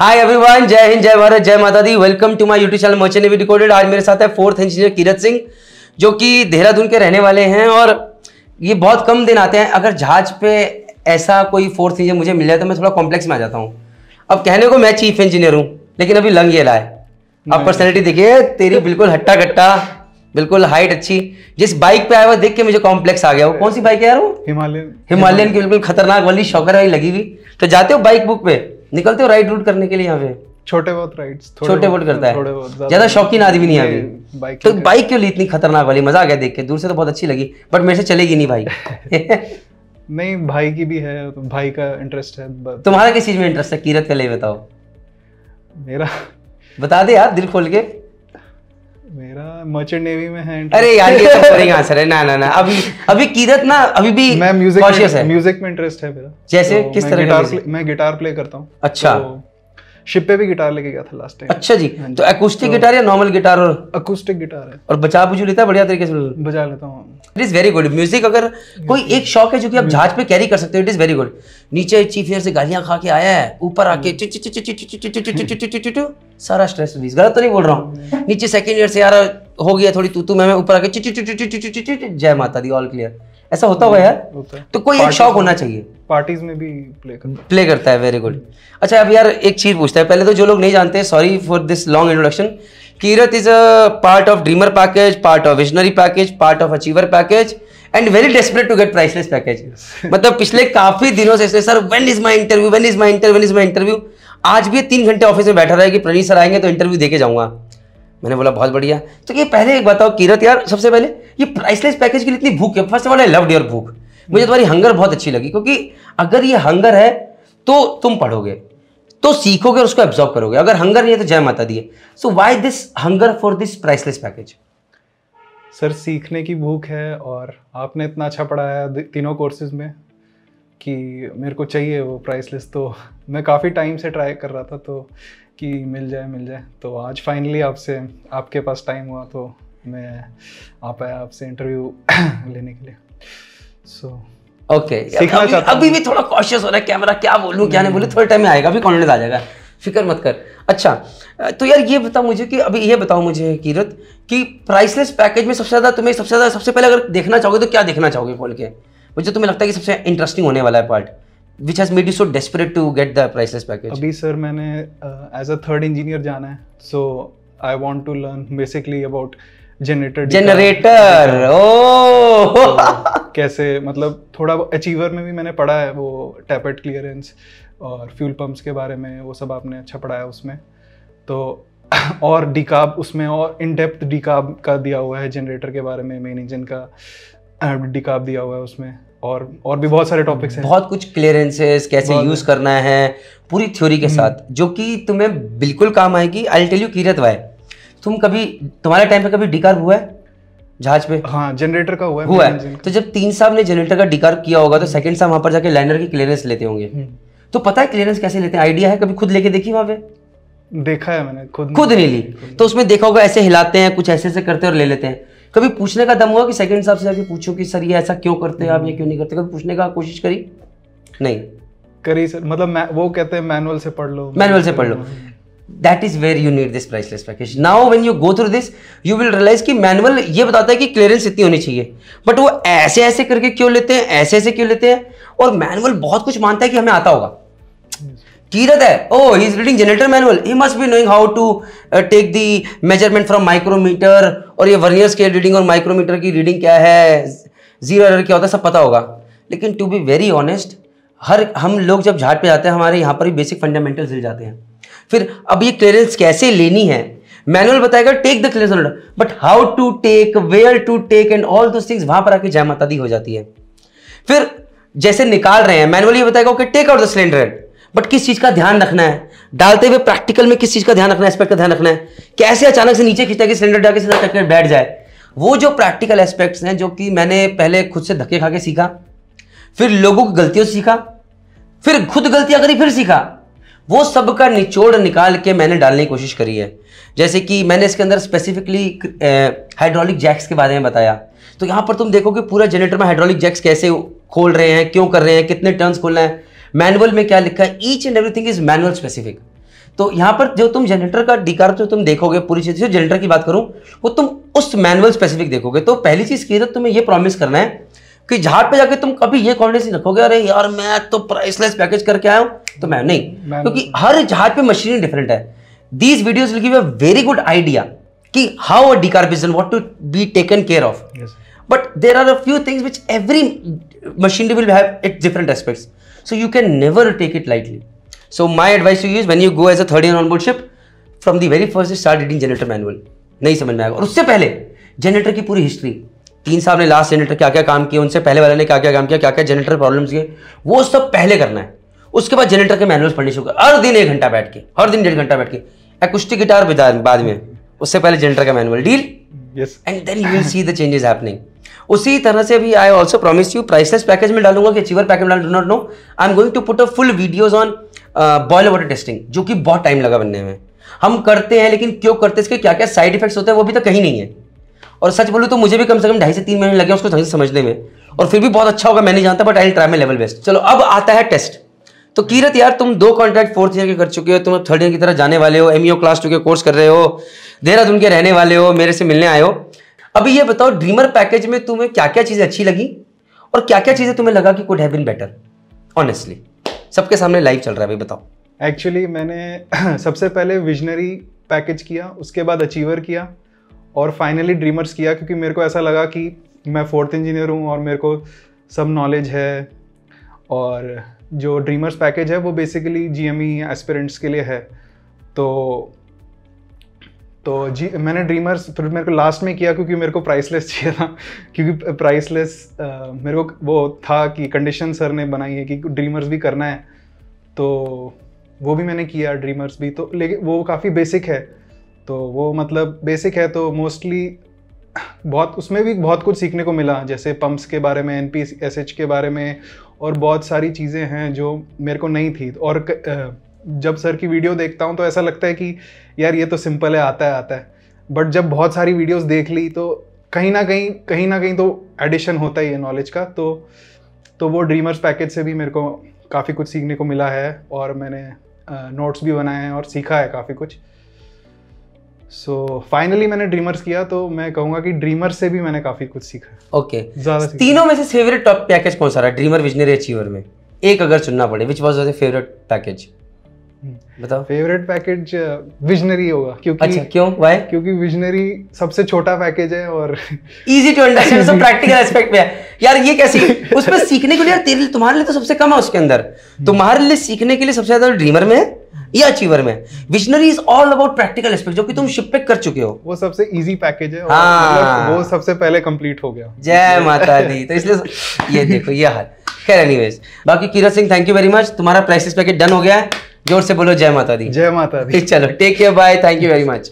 Hi everyone जय हिंद जय भारत जय माता दी welcome to my YouTube channel मोचे ने भी रिकॉर्डेड आज मेरे साथ है फोर्थ इंजीनियर कीरत सिंह जो कि देहरादून के रहने वाले हैं और ये बहुत कम दिन आते हैं अगर जहाज पे ऐसा कोई फोर्थ इंजीनियर मुझे मिल जाए तो मैं थोड़ा कॉम्प्लेक्स में आ जाता हूँ अब कहने को मैं चीफ इंजीनियर हूँ लेकिन अभी लंग ये लाए अब पर्सनैलिटी देखिए तेरी बिल्कुल हट्टा कट्टा बिल्कुल हाइट अच्छी जिस बाइक पे आया हुआ देख के मुझे कॉम्प्लेक्स आ गया वो कौन सी बाइक है यार वो हिमालयन हिमालयन की बिल्कुल खतरनाक वाली शौकर वाली लगी हुई तो जाते हो बाइक बुक पे निकलते हो राइट रूट करने के लिए यहाँ पे छोटे बहुत राइड्स छोटे बहुत करता है ज्यादा शौकीन आदमी नहीं अभी बाइक तो बाइक क्यों ली इतनी खतरनाक वाली मजा आ गया देख के दूर से तो बहुत अच्छी लगी बट मेरे से चलेगी नहीं भाई नहीं भाई की भी है भाई का इंटरेस्ट है तुम्हारा किस चीज में इंटरेस्ट है कीरत का ले बताओ मेरा बता दे यार दिल खोल के मर्चेंट नेवी में हैं अरे यार ये सब बोरिंग आंसर है ना ना ना अभी अभी कीरत ना अभी भी मैं म्यूजिक म्यूजिक में इंटरेस्ट है मेरा जैसे तो किस तरह का मैं गिटार प्ले करता हूँ अच्छा तो शिप पे भी गिटार लेके गया था लास्ट टाइम अच्छा जी तो एकुस्टिक गिटार या नॉर्मल गिटार और अकूस्टिक गिटार है और बचा बुझू लेता है बढ़िया तरीके से बजा लेता हूँ it is very good music अगर कोई एक शौक है जो कि आप जहाज पे कैरी कर सकते हो इट इज़ वेरी गुड नीचे चीफ एयर से गालियां खा के आया है ऊपर आके सारा स्ट्रेस रिलीज गलत तो नहीं बोल रहा हूँ नीचे सेकंड ईयर से यार हो गया थोड़ी तू तू मैं ऊपर आके जय माता दी ऑल क्लियर ऐसा होता हुआ यार तो कोई एक शौक होना चाहिए पार्टीज में भी प्ले करता प्ले करता है वेरी गुड अच्छा अब यार एक चीज़ पूछता है पहले तो जो लोग नहीं जानते sorry for this long introduction Kirat is a part of dreamer package part of visionary package part of achiever package and very desperate to get priceless package मतलब पिछले काफी दिनों से sir when is my interview when is my interview when is my interview आज भी तीन घंटे office में बैठा रहा है कि प्रणी सर आएंगे तो इंटरव्यू देके जाऊंगा मैंने बोला बहुत बढ़िया तो ये पहले एक बताओ कीरत यार सबसे पहले ये प्राइसलेस पैकेज के लिए इतनी भूख है first of all I love your भूख मुझे तुम्हारी हंगर बहुत अच्छी लगी क्योंकि अगर ये हंगर है तो तुम पढ़ोगे तो सीखोगे और उसको एब्जॉर्व करोगे अगर हंगर नहीं है तो जय माता दी so why this hunger for this priceless package sir सीखने की भूख है और आपने इतना अच्छा पढ़ाया तीनों कोर्सेज में कि मेरे को चाहिए वो प्राइसलेस तो मैं काफ़ी टाइम से ट्राई कर रहा था तो कि मिल जाए मिल जाए तो आज फाइनली आपसे आपके पास टाइम हुआ तो मैं आ पाया आपसे इंटरव्यू लेने के लिए सो ओके अभी, अभी भी थोड़ा कॉशियस हो रहा है कैमरा क्या बोलू क्या नहीं बोलू थोड़े टाइम में आएगा अभी कॉन्फिडेंस आ जाएगा फिक्र मत कर अच्छा तो यार ये बताओ मुझे कि अभी ये बताओ मुझे कीरत कि प्राइसलेस पैकेज में सबसे ज़्यादा तुम्हें सबसे ज़्यादा सबसे पहले अगर देखना चाहोगे तो क्या देखना चाहोगे खोल के मुझे तुम्हें लगता है कि सबसे इंटरेस्टिंग होने वाला है part which has made you so desperate to get the priceless package अभी सर मैंने एज अ थर्ड इंजीनियर जाना है so I want to learn basically about generator generator ओ कैसे मतलब थोड़ा अचीवर में भी मैंने पढ़ा है वो टैपेट क्लियरेंस और फ्यूल पंप्स के बारे में वो सब आपने अच्छा पढ़ाया उसमें तो और डिकाब उसमें और इन डेप्थ डिकाब का दिया हुआ है जनरेटर के बारे में मेन इंजन का डिकाब दिया हुआ है उसमें और और भी बहुत सारे टॉपिक्स हैं बहुत कुछ क्लियरेंसेस कैसे यूज करना है पूरी थ्योरी के हम्म। साथ जो कि तुम्हें बिल्कुल काम आएगी I tell you Keerat why तुम कभी तुम्हारे टाइम पे कभी डिकार हुआ है जहाज पे हाँ जनरेटर का हुआ है हुआ है तो जब तीन साहब ने जनरेटर का डिकार किया होगा तो सेकंड साहब वहां पर जाके लैंडर की क्लियरेंस लेते होंगे हम्म। तो पता है क्लियरेंस कैसे लेते हैं आइडिया है कभी खुद लेके देखी वहां पे देखा है मैंने खुद खुद नहीं ली तो उसमें देखा होगा ऐसे हिलाते हैं कुछ ऐसे ऐसे करते हैं और ले लेते हैं कभी पूछने का दम हुआ कि सेकंड साहब से जाके पूछो कि सर ये ऐसा क्यों करते हैं आप ये क्यों नहीं करते कभी पूछने का कोशिश करी नहीं करी सर मतलब मैं वो कहते हैं मैनुअल से पढ़ लो मैनुअल से पढ़ लो that is where you need this priceless package now when you go through this you will realize कि मैनुअल ये बताता है कि क्लियरेंस इतनी होनी चाहिए बट वो ऐसे ऐसे करके क्यों लेते हैं ऐसे ऐसे क्यों लेते हैं और मैनुअल बहुत कुछ मानता है कि हमें आता होगा कीरत है oh he is reading generator manual he must be knowing how to take the measurement from micrometer और ये वर्नियर स्केल रीडिंग और माइक्रोमीटर की रीडिंग क्या है जीरो एरर क्या होता है सब पता होगा लेकिन टू बी वेरी ऑनेस्ट हर हम लोग जब झाड़ पे जाते हैं हमारे यहाँ पर ही बेसिक फंडामेंटल्स हिल जाते हैं फिर अब ये क्लियरेंस कैसे लेनी है मैनुअल बताएगा take the clearance order but how to take where to take and all those things वहां पर आके जय माता दी हो जाती है फिर जैसे निकाल रहे हैं मैनुअली बताएगा okay take out the cylinder but किस चीज का ध्यान रखना है डालते हुए प्रैक्टिकल में किस चीज का ध्यान रखना है एस्पेक्ट का ध्यान रखना है कैसे अचानक से नीचे खींचता है कि सिलेंडर जाके सीधा टक्कर बैठ जाए वो जो प्रैक्टिकल एस्पेक्ट्स हैं जो कि मैंने पहले खुद से धक्के खा के सीखा फिर लोगों की गलतियों से सीखा फिर खुद गलतियां करी फिर सीखा वो सब का निचोड़ निकाल के मैंने डालने की कोशिश करी है जैसे कि मैंने इसके अंदर स्पेसिफिकली हाइड्रोलिक जैक्स के बारे में बताया तो यहाँ पर तुम देखो कि पूरा जनरेटर में हाइड्रोलिक जैक्स कैसे खोल रहे हैं क्यों कर रहे हैं कितने टर्न्स खोलना है मैनुअल में क्या लिखा है each and everything is manual specific तो यहाँ पर जो तुम जनरेटर का डिकार जो तुम देखोगे पूरी चीज़ जो जनरेटर की बात करूँ वो तुम उस मैनुअल स्पेसिफिक देखोगे तो पहली चीज़ की तुम्हें यह प्रॉमिस करना है कि झाट पे जाके तुम कभी ये कॉन्डिशन रखोगे अरे यार मैं तो प्राइसलेस पैकेज करके आया हूं तो मैं नहीं क्योंकि तो हर झाट पे मशीन डिफरेंट है these videos very good idea कि how a decarbonisation what to be taken care of but there are a few things which every machinery will have it different aspects so you can never take it lightly so my advice to use when you go as a third year onboard ship from the very first start it generator manual नहीं समझ में आएगा और उससे पहले generator की पूरी history तीन साहब ने लास्ट जनरेटर क्या क्या काम किया उनसे पहले वाले ने क्या क्या काम किया क्या क्या जनरेटर प्रॉब्लम्स किए वो सब पहले करना है उसके बाद जनरेटर के मैनुअल्स पढ़ने शुरू हर दिन एक घंटा बैठ के हर दिन डेढ़ घंटा बैठ के एकुस्टिक गिटार बाद में उससे पहले जनरेटर का manual deal and then you will see the changes happening उसी तरह से अभी I also promise you priceless package में डालूंगा कि achiever package do not know I am going to put a full videos on boil water testing जो कि बहुत टाइम लगा बनने में हम करते हैं लेकिन क्यों करते हैं इसके क्या क्या साइड इफेक्ट्स होते हैं वो भी तो कहीं नहीं है और सच बोलूँ तो मुझे भी कम से कम ढाई से तीन महीने लगे उसको समझने में और फिर भी बहुत अच्छा होगा मैं नहीं जानता but I try my level best चलो अब आता है टेस्ट तो कीरत यार तुम दो कॉन्ट्रैक्ट फोर्थ ईयर के कर चुके हो तुम अब थर्ड ईयर की तरह जाने वाले हो एम क्लास टू के कोर्स कर रहे हो देहरादून के रहने वाले हो मेरे से मिलने आए हो अभी ये बताओ ड्रीमर पैकेज में तुम्हें क्या क्या चीज़ें अच्छी लगी और क्या क्या चीज़ें तुम्हें लगा कि could have been better honestly सबके सामने लाइव चल रहा है भाई बताओ एक्चुअली मैंने सबसे पहले विजनरी पैकेज किया उसके बाद अचीवर किया और फाइनली ड्रीमर्स किया क्योंकि मेरे को ऐसा लगा कि मैं फोर्थ इंजीनियर हूँ और मेरे को सब नॉलेज है और जो ड्रीमर्स पैकेज है वो basically G M E aspirants के लिए है तो तो जी मैंने ड्रीमर्स फिर मेरे को लास्ट में किया क्योंकि मेरे को प्राइसलेस चाहिए था क्योंकि प्राइसलेस मेरे को वो था कि कंडीशन सर ने बनाई है कि ड्रीमर्स भी करना है तो वो भी मैंने किया ड्रीमर्स भी तो लेकिन वो काफ़ी बेसिक है तो वो मतलब बेसिक है तो मोस्टली बहुत उसमें भी बहुत कुछ सीखने को मिला जैसे पंप्स के बारे में एन के बारे में और बहुत सारी चीज़ें हैं जो मेरे को नहीं थी और जब सर की वीडियो देखता हूँ तो ऐसा लगता है कि यार ये तो सिंपल है आता है आता है बट जब बहुत सारी वीडियोस देख ली तो कहीं ना कहीं कहीं ना कहीं तो एडिशन होता ही है नॉलेज का तो तो वो ड्रीमर्स पैकेज से भी मेरे को काफ़ी कुछ सीखने को मिला है और मैंने नोट्स भी बनाए हैं और सीखा है काफ़ी कुछ सो so, फाइनली मैंने ड्रीमर्स किया तो मैं कहूंगा कि ड्रीमर से भी मैंने काफी कुछ सीखा ओके okay. तीनों में से फेवरेट टॉप पैकेज कौन सा रहा ड्रीमर विजनरी अचीवर में एक अगर चुनना पड़े which was your favourite package बताओ फेवरेट पैकेज विजनरी होगा क्योंकि अच्छा क्यों व्हाई क्योंकि विजनरी सबसे छोटा पैकेज है और इजी टू अंडरस्टैंड सब प्रैक्टिकल एस्पेक्ट में है यार ये कैसे उस पर सीखने के लिए यार तेरे तुम्हारे लिए तो सबसे कम है उसके अंदर हम्म। तुम्हारे लिए सीखने के लिए सबसे ज्यादा ड्रीमर में है ये अचीवर में visionary is all about practical aspect जो कि तुम शिपपेक कर चुके हो वो सबसे इजी पैकेज है हाँ। मतलब वो सबसे पहले कंप्लीट हो गया जय माता दी तो इसलिए ये देखो ये हाल खैर एनीवेज बाकी Kiran Singh thank you very much तुम्हारा प्राइसिस पैकेज डन हो गया है जोर से बोलो जय माता दी जय माता दी चलो take care bye thank you very much